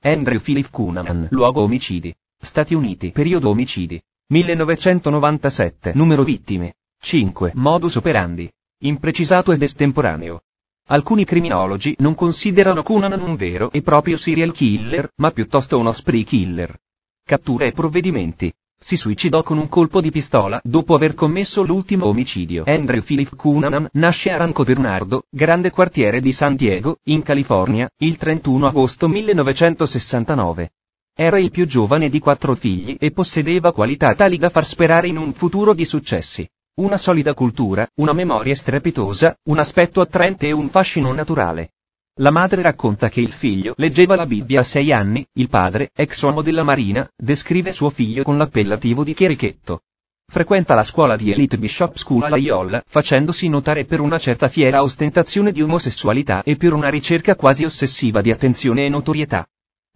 Andrew Philip Cunanan, luogo omicidi. Stati Uniti, periodo omicidi. 1997, numero vittime. 5. Modus operandi. Imprecisato ed estemporaneo. Alcuni criminologi non considerano Cunanan un vero e proprio serial killer, ma piuttosto uno spree killer. Catture e provvedimenti si suicidò con un colpo di pistola dopo aver commesso l'ultimo omicidio. Andrew Philip Cunanan nasce a Ranco Bernardo, grande quartiere di San Diego, in California, il 31 agosto 1969. Era il più giovane di quattro figli e possedeva qualità tali da far sperare in un futuro di successi. Una solida cultura, una memoria strepitosa, un aspetto attraente e un fascino naturale. La madre racconta che il figlio leggeva la Bibbia a sei anni, il padre, ex uomo della Marina, descrive suo figlio con l'appellativo di chierichetto. Frequenta la scuola di Elite Bishop School alla Iola, facendosi notare per una certa fiera ostentazione di omosessualità e per una ricerca quasi ossessiva di attenzione e notorietà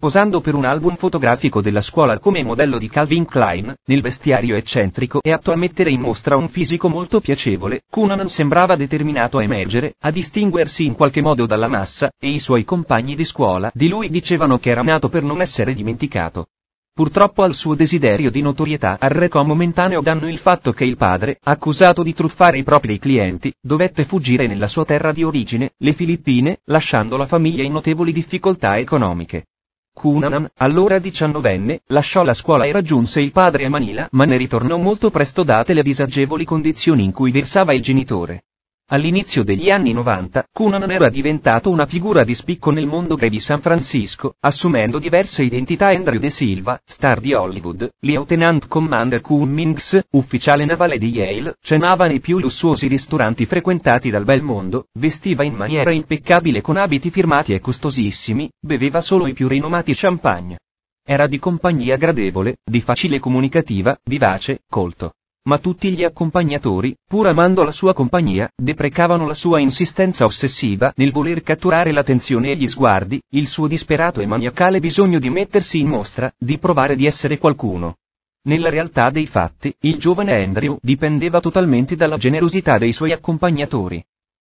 posando per un album fotografico della scuola come modello di Calvin Klein, nel vestiario eccentrico e atto a mettere in mostra un fisico molto piacevole, Cunanan sembrava determinato a emergere, a distinguersi in qualche modo dalla massa, e i suoi compagni di scuola di lui dicevano che era nato per non essere dimenticato. Purtroppo al suo desiderio di notorietà arrecò momentaneo danno il fatto che il padre, accusato di truffare i propri clienti, dovette fuggire nella sua terra di origine, le Filippine, lasciando la famiglia in notevoli difficoltà economiche. Cunan, allora diciannovenne, lasciò la scuola e raggiunse il padre a Manila ma ne ritornò molto presto date le disagevoli condizioni in cui versava il genitore. All'inizio degli anni 90, Cunanan era diventato una figura di spicco nel mondo gay di San Francisco, assumendo diverse identità Andrew De Silva, star di Hollywood, Lieutenant Commander Cummings, ufficiale navale di Yale, cenava nei più lussuosi ristoranti frequentati dal bel mondo, vestiva in maniera impeccabile con abiti firmati e costosissimi, beveva solo i più rinomati champagne. Era di compagnia gradevole, di facile comunicativa, vivace, colto. Ma tutti gli accompagnatori, pur amando la sua compagnia, deprecavano la sua insistenza ossessiva nel voler catturare l'attenzione e gli sguardi, il suo disperato e maniacale bisogno di mettersi in mostra, di provare di essere qualcuno. Nella realtà dei fatti, il giovane Andrew dipendeva totalmente dalla generosità dei suoi accompagnatori.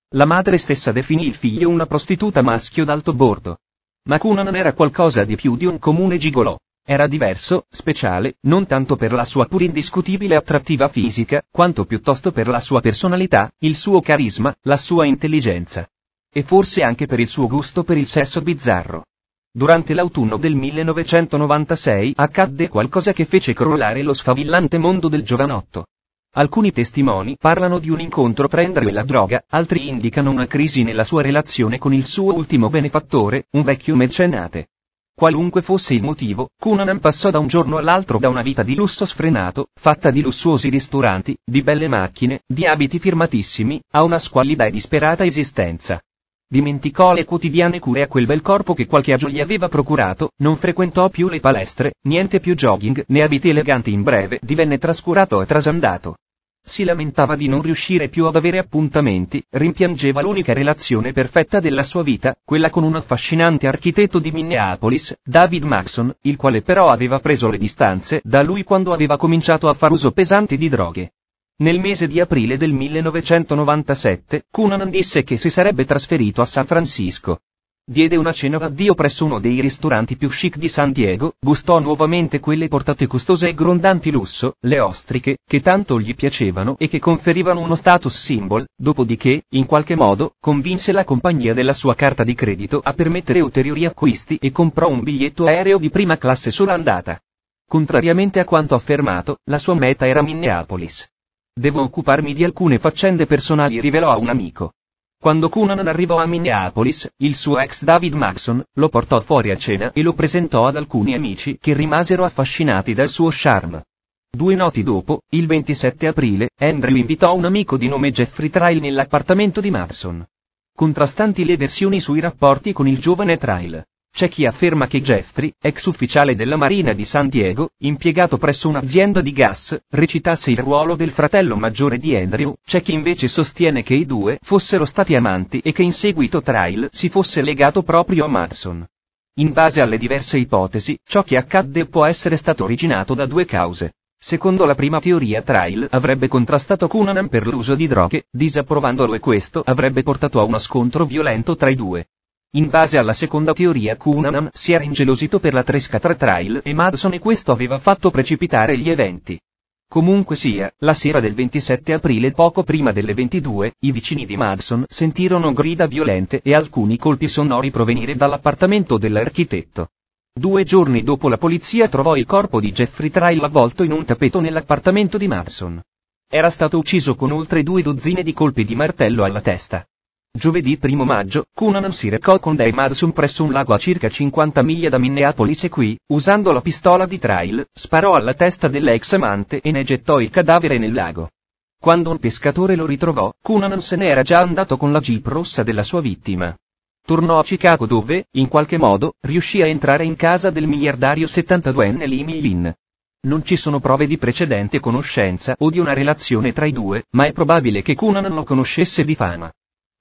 La madre stessa definì il figlio una prostituta maschio d'alto bordo. Ma non era qualcosa di più di un comune gigolò. Era diverso, speciale, non tanto per la sua pur indiscutibile attrattiva fisica, quanto piuttosto per la sua personalità, il suo carisma, la sua intelligenza. E forse anche per il suo gusto per il sesso bizzarro. Durante l'autunno del 1996 accadde qualcosa che fece crollare lo sfavillante mondo del giovanotto. Alcuni testimoni parlano di un incontro tra Andrew e la droga, altri indicano una crisi nella sua relazione con il suo ultimo benefattore, un vecchio mecenate. Qualunque fosse il motivo, Cunanan passò da un giorno all'altro da una vita di lusso sfrenato, fatta di lussuosi ristoranti, di belle macchine, di abiti firmatissimi, a una squallida e disperata esistenza. Dimenticò le quotidiane cure a quel bel corpo che qualche agio gli aveva procurato, non frequentò più le palestre, niente più jogging né abiti eleganti in breve divenne trascurato e trasandato. Si lamentava di non riuscire più ad avere appuntamenti, rimpiangeva l'unica relazione perfetta della sua vita, quella con un affascinante architetto di Minneapolis, David Maxon, il quale però aveva preso le distanze da lui quando aveva cominciato a far uso pesante di droghe. Nel mese di aprile del 1997, Cunanan disse che si sarebbe trasferito a San Francisco, Diede una cena a presso uno dei ristoranti più chic di San Diego, gustò nuovamente quelle portate costose e grondanti lusso, le ostriche, che tanto gli piacevano e che conferivano uno status symbol, dopodiché, in qualche modo, convinse la compagnia della sua carta di credito a permettere ulteriori acquisti e comprò un biglietto aereo di prima classe sola andata. Contrariamente a quanto affermato, la sua meta era Minneapolis. Devo occuparmi di alcune faccende personali rivelò a un amico. Quando Cunan arrivò a Minneapolis, il suo ex David Maxon lo portò fuori a cena e lo presentò ad alcuni amici che rimasero affascinati dal suo charme. Due noti dopo, il 27 aprile, Andrew invitò un amico di nome Jeffrey Trail nell'appartamento di Maxon. Contrastanti le versioni sui rapporti con il giovane Trail. C'è chi afferma che Jeffrey, ex ufficiale della Marina di San Diego, impiegato presso un'azienda di gas, recitasse il ruolo del fratello maggiore di Andrew, c'è chi invece sostiene che i due fossero stati amanti e che in seguito Trail si fosse legato proprio a Madson. In base alle diverse ipotesi, ciò che accadde può essere stato originato da due cause. Secondo la prima teoria Trail avrebbe contrastato Cunanan per l'uso di droghe, disapprovandolo e questo avrebbe portato a uno scontro violento tra i due. In base alla seconda teoria Cunanan si era ingelosito per la tresca tra Trail e Madson e questo aveva fatto precipitare gli eventi. Comunque sia, la sera del 27 aprile poco prima delle 22, i vicini di Madson sentirono grida violente e alcuni colpi sonori provenire dall'appartamento dell'architetto. Due giorni dopo la polizia trovò il corpo di Jeffrey Trail avvolto in un tappeto nell'appartamento di Madson. Era stato ucciso con oltre due dozzine di colpi di martello alla testa. Giovedì 1 maggio, Cunanan si recò con Madsen presso un lago a circa 50 miglia da Minneapolis e qui, usando la pistola di trail, sparò alla testa dell'ex amante e ne gettò il cadavere nel lago. Quando un pescatore lo ritrovò, Cunanan se ne era già andato con la jeep rossa della sua vittima. Tornò a Chicago dove, in qualche modo, riuscì a entrare in casa del miliardario 72enne Lee Millin. Non ci sono prove di precedente conoscenza o di una relazione tra i due, ma è probabile che Cunanan lo conoscesse di fama.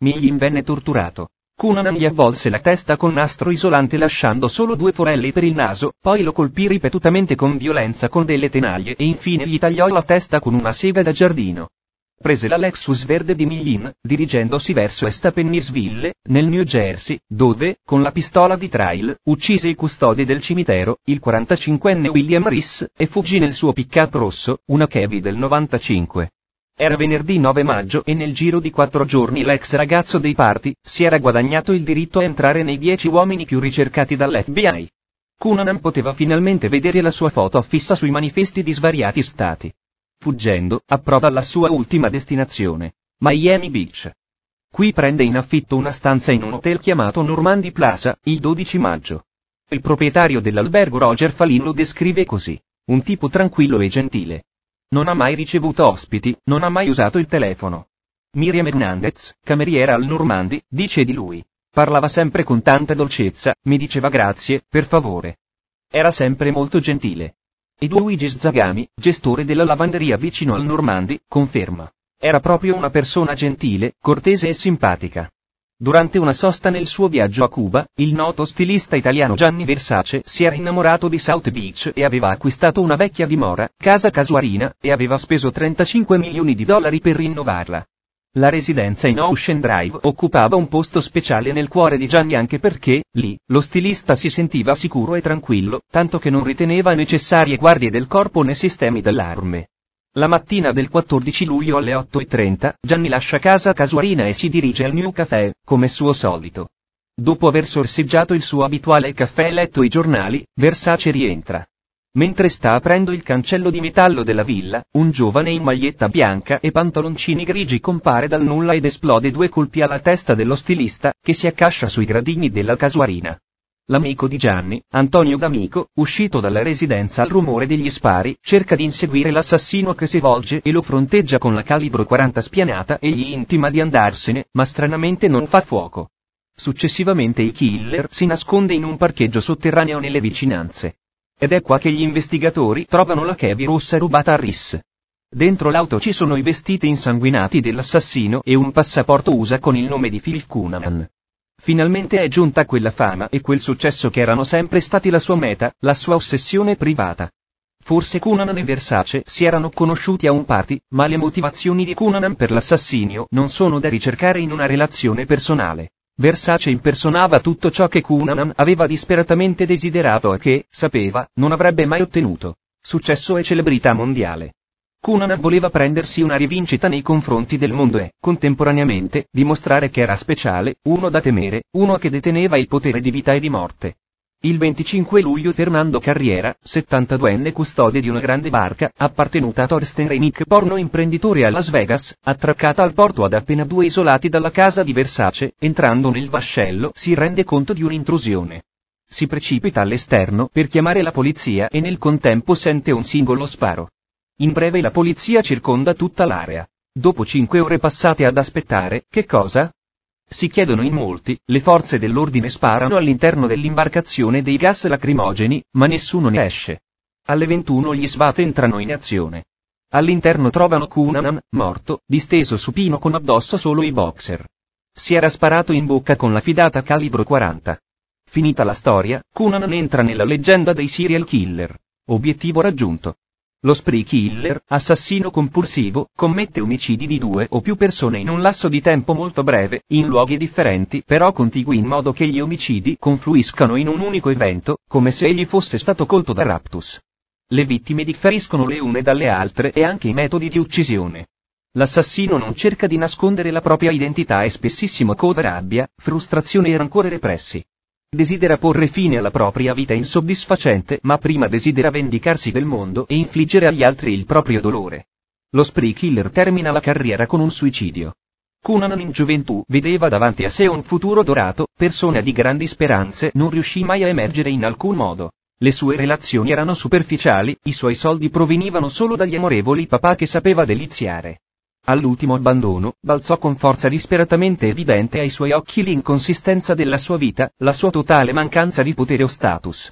Miglin venne torturato. Cunanan gli avvolse la testa con nastro isolante lasciando solo due forelli per il naso, poi lo colpì ripetutamente con violenza con delle tenaglie e infine gli tagliò la testa con una sega da giardino. Prese la Lexus verde di Miglin, dirigendosi verso Estapennisville, nel New Jersey, dove, con la pistola di trail, uccise i custodi del cimitero, il 45enne William Rhys, e fuggì nel suo pick-up rosso, una Chevy del 95. Era venerdì 9 maggio e nel giro di quattro giorni l'ex ragazzo dei parti si era guadagnato il diritto a entrare nei dieci uomini più ricercati dall'FBI. Cunanan poteva finalmente vedere la sua foto affissa sui manifesti di svariati stati. Fuggendo, approda alla sua ultima destinazione, Miami Beach. Qui prende in affitto una stanza in un hotel chiamato Normandy Plaza, il 12 maggio. Il proprietario dell'albergo Roger Falin lo descrive così, un tipo tranquillo e gentile, non ha mai ricevuto ospiti, non ha mai usato il telefono. Miriam Hernandez, cameriera al Normandi, dice di lui. Parlava sempre con tanta dolcezza, mi diceva grazie, per favore. Era sempre molto gentile. E Luigi Zagami, gestore della lavanderia vicino al Normandi, conferma. Era proprio una persona gentile, cortese e simpatica. Durante una sosta nel suo viaggio a Cuba, il noto stilista italiano Gianni Versace si era innamorato di South Beach e aveva acquistato una vecchia dimora, casa casuarina, e aveva speso 35 milioni di dollari per rinnovarla. La residenza in Ocean Drive occupava un posto speciale nel cuore di Gianni anche perché, lì, lo stilista si sentiva sicuro e tranquillo, tanto che non riteneva necessarie guardie del corpo né sistemi d'allarme. La mattina del 14 luglio alle 8.30, Gianni lascia casa casuarina e si dirige al New Café, come suo solito. Dopo aver sorseggiato il suo abituale caffè e letto i giornali, Versace rientra. Mentre sta aprendo il cancello di metallo della villa, un giovane in maglietta bianca e pantaloncini grigi compare dal nulla ed esplode due colpi alla testa dello stilista, che si accascia sui gradini della casuarina. L'amico di Gianni, Antonio D'Amico, uscito dalla residenza al rumore degli spari, cerca di inseguire l'assassino che si volge e lo fronteggia con la calibro 40 spianata e gli intima di andarsene, ma stranamente non fa fuoco. Successivamente il killer si nasconde in un parcheggio sotterraneo nelle vicinanze. Ed è qua che gli investigatori trovano la Chevy rossa rubata a Riss. Dentro l'auto ci sono i vestiti insanguinati dell'assassino e un passaporto USA con il nome di Philip Cunanan. Finalmente è giunta quella fama e quel successo che erano sempre stati la sua meta, la sua ossessione privata. Forse Cunanan e Versace si erano conosciuti a un party, ma le motivazioni di Cunanan per l'assassinio non sono da ricercare in una relazione personale. Versace impersonava tutto ciò che Cunanan aveva disperatamente desiderato e che, sapeva, non avrebbe mai ottenuto. Successo e celebrità mondiale. Cunanan voleva prendersi una rivincita nei confronti del mondo e, contemporaneamente, dimostrare che era speciale, uno da temere, uno che deteneva il potere di vita e di morte. Il 25 luglio Fernando Carriera, 72enne custode di una grande barca, appartenuta a Thorsten Reinick porno imprenditore a Las Vegas, attraccata al porto ad appena due isolati dalla casa di Versace, entrando nel vascello si rende conto di un'intrusione si precipita all'esterno per chiamare la polizia e nel contempo sente un singolo sparo. In breve la polizia circonda tutta l'area. Dopo cinque ore passate ad aspettare, che cosa? Si chiedono in molti, le forze dell'ordine sparano all'interno dell'imbarcazione dei gas lacrimogeni, ma nessuno ne esce. Alle 21 gli SWAT entrano in azione. All'interno trovano Cunanan, morto, disteso supino con addosso solo i boxer. Si era sparato in bocca con la fidata calibro 40. Finita la storia, Cunanan entra nella leggenda dei serial killer. Obiettivo raggiunto. Lo spree killer, assassino compulsivo, commette omicidi di due o più persone in un lasso di tempo molto breve, in luoghi differenti però contigui in modo che gli omicidi confluiscano in un unico evento, come se egli fosse stato colto da raptus. Le vittime differiscono le une dalle altre e anche i metodi di uccisione. L'assassino non cerca di nascondere la propria identità e spessissimo coda rabbia, frustrazione e rancore repressi. Desidera porre fine alla propria vita insoddisfacente ma prima desidera vendicarsi del mondo e infliggere agli altri il proprio dolore. Lo spree killer termina la carriera con un suicidio. Kunanan in gioventù vedeva davanti a sé un futuro dorato, persona di grandi speranze, non riuscì mai a emergere in alcun modo. Le sue relazioni erano superficiali, i suoi soldi provenivano solo dagli amorevoli papà che sapeva deliziare. All'ultimo abbandono, balzò con forza disperatamente evidente ai suoi occhi l'inconsistenza della sua vita, la sua totale mancanza di potere o status.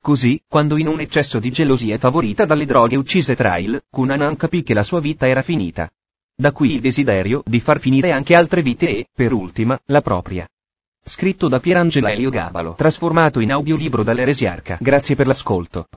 Così, quando in un eccesso di gelosia favorita dalle droghe uccise Trail, Cunanan capì che la sua vita era finita. Da qui il desiderio di far finire anche altre vite e, per ultima, la propria. Scritto da Pierangela Elio Gabalo, trasformato in audiolibro dall'Eresiarca. Grazie per l'ascolto.